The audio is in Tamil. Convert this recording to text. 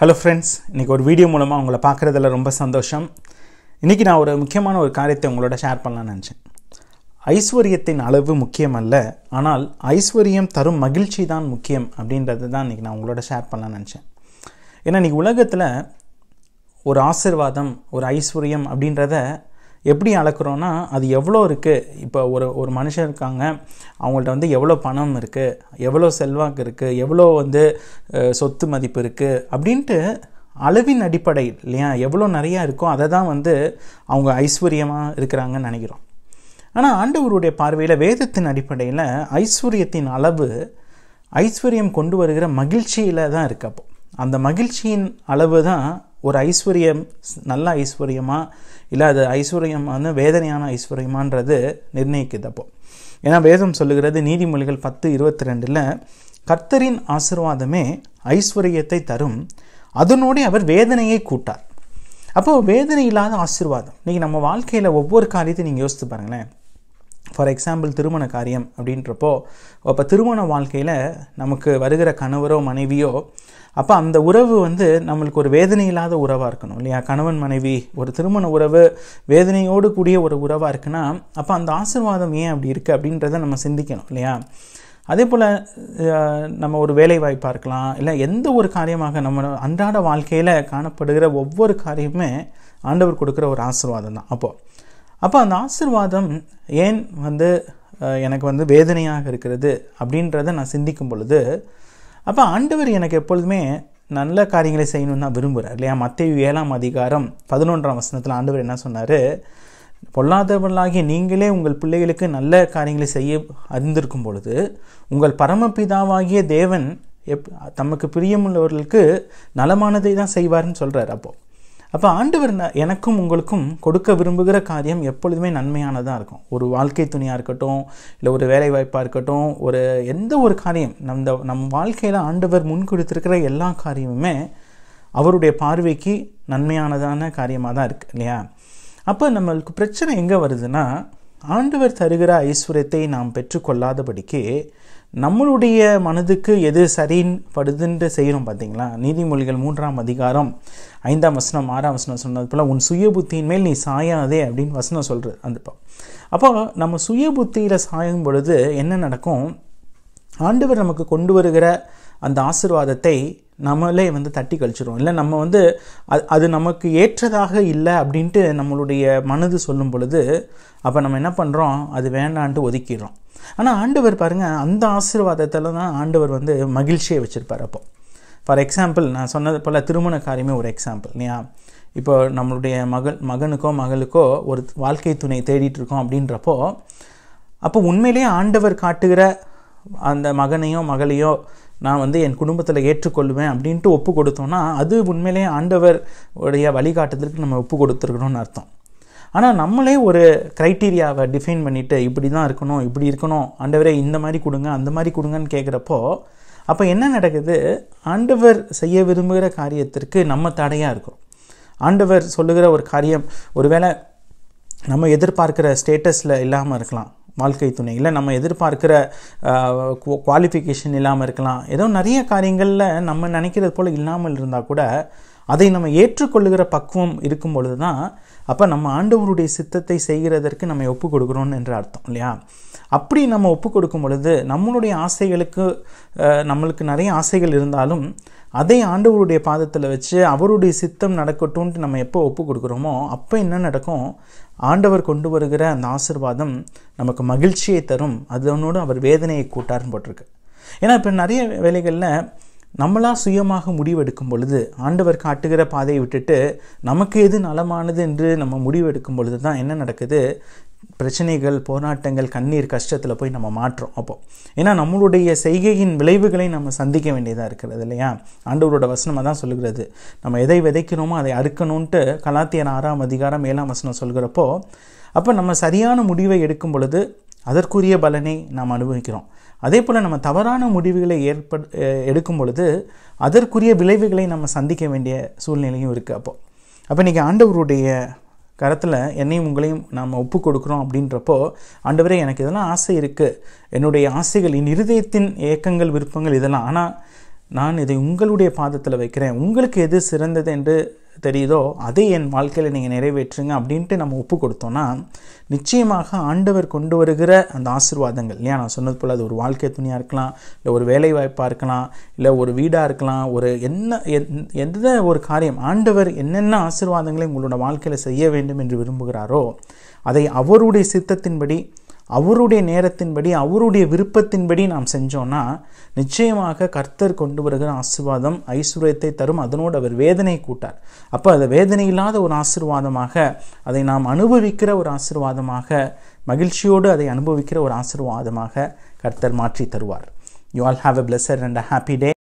ஹலோ ஃப்ரெண்ட்ஸ் இன்றைக்கி ஒரு வீடியோ மூலமாக உங்களை பார்க்குறதுல ரொம்ப சந்தோஷம் இன்றைக்கி நான் ஒரு முக்கியமான ஒரு காரியத்தை உங்களோட ஷேர் பண்ணலான்னு நினச்சேன் ஐஸ்வர்யத்தின் அளவு முக்கியமல்ல ஆனால் ஐஸ்வர்யம் தரும் மகிழ்ச்சி தான் முக்கியம் அப்படின்றது தான் இன்றைக்கி நான் உங்களோட ஷேர் பண்ணலான்னு நினச்சேன் ஏன்னா இன்றைக்கி உலகத்தில் ஒரு ஆசிர்வாதம் ஒரு ஐஸ்வர்யம் அப்படின்றத எப்படி அளக்குறோன்னா அது எவ்வளோ இருக்குது இப்போ ஒரு ஒரு மனுஷன் இருக்காங்க அவங்கள்ட்ட வந்து எவ்வளோ பணம் இருக்குது எவ்வளோ செல்வாக்கு இருக்குது எவ்வளோ வந்து சொத்து மதிப்பு இருக்குது அப்படின்ட்டு அளவின் அடிப்படை இல்லையா எவ்வளோ நிறையா இருக்கோ அதை தான் வந்து அவங்க ஐஸ்வர்யமாக இருக்கிறாங்கன்னு நினைக்கிறோம் ஆனால் ஆண்டவருடைய பார்வையில் வேதத்தின் அடிப்படையில் ஐஸ்வர்யத்தின் அளவு ஐஸ்வர்யம் கொண்டு வருகிற மகிழ்ச்சியில் தான் இருக்கப்போ அந்த மகிழ்ச்சியின் அளவு தான் ஒரு ஐஸ்வர்யம் நல்ல ஐஸ்வர்யமா இல்லை அது வந்து வேதனையான ஐஸ்வர்யமானது நிர்ணயிக்குது அப்போது ஏன்னா வேதம் சொல்லுகிறது நீதிமொழிகள் பத்து இருபத்தி ரெண்டில் கர்த்தரின் ஆசிர்வாதமே ஐஸ்வர்யத்தை தரும் அதனோடு அவர் வேதனையை கூட்டார் அப்போது வேதனை இல்லாத ஆசிர்வாதம் இன்றைக்கி நம்ம வாழ்க்கையில் ஒவ்வொரு காரியத்தையும் நீங்கள் யோசித்து பாருங்களேன் ஃபார் எக்ஸாம்பிள் திருமண காரியம் அப்படின்றப்போ இப்போ திருமண வாழ்க்கையில் நமக்கு வருகிற கணவரோ மனைவியோ அப்போ அந்த உறவு வந்து நம்மளுக்கு ஒரு வேதனை இல்லாத உறவாக இருக்கணும் இல்லையா கணவன் மனைவி ஒரு திருமண உறவு வேதனையோடு கூடிய ஒரு உறவாக இருக்குன்னா அப்போ அந்த ஆசிர்வாதம் ஏன் அப்படி இருக்குது அப்படின்றத நம்ம சிந்திக்கணும் இல்லையா அதே போல் நம்ம ஒரு வேலை வாய்ப்பாக இருக்கலாம் இல்லை எந்த ஒரு காரியமாக நம்ம அன்றாட வாழ்க்கையில் காணப்படுகிற ஒவ்வொரு காரியமுமே ஆண்டவர் கொடுக்குற ஒரு ஆசிர்வாதம் தான் அப்போது அப்போ அந்த ஆசிர்வாதம் ஏன் வந்து எனக்கு வந்து வேதனையாக இருக்கிறது அப்படின்றத நான் சிந்திக்கும் பொழுது அப்போ ஆண்டவர் எனக்கு எப்பொழுதுமே நல்ல காரியங்களை செய்யணும்னு தான் விரும்புகிறார் இல்லையா மத்திய ஏழாம் அதிகாரம் பதினொன்றாம் வசனத்தில் ஆண்டவர் என்ன சொன்னார் பொல்லாதவர்களாகிய நீங்களே உங்கள் பிள்ளைகளுக்கு நல்ல காரியங்களை செய்ய அறிந்திருக்கும் பொழுது உங்கள் பரமபிதாவாகிய தேவன் எப் தமக்கு பிரியமுள்ளவர்களுக்கு நலமானதை தான் செய்வார்னு சொல்கிறார் அப்போது அப்போ ஆண்டவர் எனக்கும் உங்களுக்கும் கொடுக்க விரும்புகிற காரியம் எப்பொழுதுமே நன்மையானதாக இருக்கும் ஒரு வாழ்க்கை துணியாக இருக்கட்டும் இல்லை ஒரு வேலை வாய்ப்பாக இருக்கட்டும் ஒரு எந்த ஒரு காரியம் நம்ம நம் வாழ்க்கையில் ஆண்டவர் முன் கொடுத்துருக்கிற எல்லா காரியமுமே அவருடைய பார்வைக்கு நன்மையானதான காரியமாக தான் இருக்குது இல்லையா அப்போ நம்மளுக்கு பிரச்சனை எங்கே வருதுன்னா ஆண்டவர் தருகிற ஐஸ்வர்யத்தை நாம் பெற்றுக்கொள்ளாதபடிக்கு நம்மளுடைய மனதுக்கு எது சரின்னு படுதுன்ட்டு செய்கிறோம் பார்த்தீங்களா நீதிமொழிகள் மூன்றாம் அதிகாரம் ஐந்தாம் வசனம் ஆறாம் வசனம் சொன்னது போல் உன் சுய புத்தியின் மேல் நீ சாயாதே அப்படின்னு வசனம் சொல்கிற அந்த அப்போ நம்ம சுய புத்தியில் சாயும் பொழுது என்ன நடக்கும் ஆண்டவர் நமக்கு கொண்டு வருகிற அந்த ஆசிர்வாதத்தை நம்மளே வந்து தட்டி கழிச்சிடும் இல்லை நம்ம வந்து அது அது நமக்கு ஏற்றதாக இல்லை அப்படின்ட்டு நம்மளுடைய மனது சொல்லும் பொழுது அப்போ நம்ம என்ன பண்ணுறோம் அது வேண்டான்ட்டு ஒதுக்கிடுறோம் ஆனால் ஆண்டவர் பாருங்கள் அந்த ஆசீர்வாதத்தில் தான் ஆண்டவர் வந்து மகிழ்ச்சியை வச்சுருப்பார் அப்போ ஃபார் எக்ஸாம்பிள் நான் சொன்னது போல் திருமண காரியமே ஒரு எக்ஸாம்பிள் இல்லையா இப்போ நம்மளுடைய மகள் மகனுக்கோ மகளுக்கோ ஒரு வாழ்க்கை துணை தேடிட்டு இருக்கோம் அப்படின்றப்போ அப்போ உண்மையிலேயே ஆண்டவர் காட்டுகிற அந்த மகனையோ மகளையோ நான் வந்து என் குடும்பத்தில் ஏற்றுக்கொள்வேன் அப்படின்ட்டு ஒப்பு கொடுத்தோன்னா அது உண்மையிலேயே ஆண்டவர் உடைய வழிகாட்டுதலுக்கு நம்ம ஒப்பு கொடுத்துருக்கணும்னு அர்த்தம் ஆனால் நம்மளே ஒரு க்ரைட்டீரியாவை டிஃபைன் பண்ணிவிட்டு இப்படி தான் இருக்கணும் இப்படி இருக்கணும் ஆண்டவரே இந்த மாதிரி கொடுங்க அந்த மாதிரி கொடுங்கன்னு கேட்குறப்போ அப்போ என்ன நடக்குது ஆண்டவர் செய்ய விரும்புகிற காரியத்திற்கு நம்ம தடையாக இருக்கும் ஆண்டவர் சொல்லுகிற ஒரு காரியம் ஒருவேளை நம்ம எதிர்பார்க்குற ஸ்டேட்டஸில் இல்லாமல் இருக்கலாம் வாழ்க்கை இல்லை நம்ம எதிர்பார்க்கிற குவாலிஃபிகேஷன் இல்லாமல் இருக்கலாம் ஏதோ நிறைய காரியங்களில் நம்ம நினைக்கிறது போல் இல்லாமல் இருந்தால் கூட அதை நம்ம ஏற்றுக்கொள்ளுகிற பக்குவம் இருக்கும் பொழுது தான் அப்போ நம்ம ஆண்டவருடைய சித்தத்தை செய்கிறதற்கு நம்ம ஒப்பு கொடுக்குறோன்னு என்ற அர்த்தம் இல்லையா அப்படி நம்ம ஒப்பு கொடுக்கும் பொழுது நம்மளுடைய ஆசைகளுக்கு நம்மளுக்கு நிறைய ஆசைகள் இருந்தாலும் அதை ஆண்டவருடைய பாதத்தில் வச்சு அவருடைய சித்தம் நடக்கட்டும்ன்ட்டு நம்ம எப்போ ஒப்பு கொடுக்குறோமோ அப்போ என்ன நடக்கும் ஆண்டவர் கொண்டு வருகிற அந்த ஆசிர்வாதம் நமக்கு மகிழ்ச்சியை தரும் அதனோடு அவர் வேதனையை கூட்டார்னு போட்டிருக்கு ஏன்னா இப்போ நிறைய வேலைகளில் நம்மளாக சுயமாக முடிவெடுக்கும் பொழுது ஆண்டவர் காட்டுகிற பாதையை விட்டுட்டு நமக்கு எது நலமானது என்று நம்ம முடிவெடுக்கும் பொழுது தான் என்ன நடக்குது பிரச்சனைகள் போராட்டங்கள் கண்ணீர் கஷ்டத்தில் போய் நம்ம மாற்றோம் அப்போது ஏன்னா நம்மளுடைய செய்கையின் விளைவுகளை நம்ம சந்திக்க வேண்டியதாக இருக்கிறது இல்லையா ஆண்டவரோட வசனமாக தான் சொல்லுகிறது நம்ம எதை விதைக்கிறோமோ அதை அறுக்கணும்ன்ட்டு கலாத்தியன் ஆறாம் அதிகாரம் ஏழாம் வசனம் சொல்கிறப்போ அப்போ நம்ம சரியான முடிவை எடுக்கும் பொழுது அதற்குரிய பலனை நாம் அனுபவிக்கிறோம் அதே போல் நம்ம தவறான முடிவுகளை ஏற்ப எடுக்கும் பொழுது அதற்குரிய விளைவுகளை நம்ம சந்திக்க வேண்டிய சூழ்நிலையும் இருக்குது அப்போது அப்போ இன்றைக்கி ஆண்டவருடைய கரத்தில் என்னையும் உங்களையும் நாம் ஒப்பு கொடுக்குறோம் அப்படின்றப்போ ஆண்டவரே எனக்கு இதெல்லாம் ஆசை இருக்குது என்னுடைய ஆசைகள் என் இருதயத்தின் ஏக்கங்கள் விருப்பங்கள் இதெல்லாம் ஆனால் நான் இதை உங்களுடைய பாதத்தில் வைக்கிறேன் உங்களுக்கு எது சிறந்தது என்று தெரியுதோ அதை என் வாழ்க்கையில் நீங்கள் நிறைவேற்றுங்க அப்படின்ட்டு நம்ம ஒப்பு கொடுத்தோன்னா நிச்சயமாக ஆண்டவர் கொண்டு வருகிற அந்த ஆசிர்வாதங்கள் இல்லையா நான் சொன்னது போல் அது ஒரு வாழ்க்கை துணியாக இருக்கலாம் இல்லை ஒரு வேலை வாய்ப்பாக இருக்கலாம் இல்லை ஒரு வீடாக இருக்கலாம் ஒரு என்ன எந்த ஒரு காரியம் ஆண்டவர் என்னென்ன ஆசிர்வாதங்களை உங்களோட வாழ்க்கையில் செய்ய வேண்டும் என்று விரும்புகிறாரோ அதை அவருடைய சித்தத்தின்படி அவருடைய நேரத்தின்படி அவருடைய விருப்பத்தின்படி நாம் செஞ்சோன்னா நிச்சயமாக கர்த்தர் கொண்டு வருகிற ஆசிர்வாதம் ஐஸ்வர்யத்தை தரும் அதனோடு அவர் வேதனை கூட்டார் அப்போ அது வேதனை இல்லாத ஒரு ஆசிர்வாதமாக அதை நாம் அனுபவிக்கிற ஒரு ஆசிர்வாதமாக மகிழ்ச்சியோடு அதை அனுபவிக்கிற ஒரு ஆசிர்வாதமாக கர்த்தர் மாற்றி தருவார் you all have a pleasure and a happy day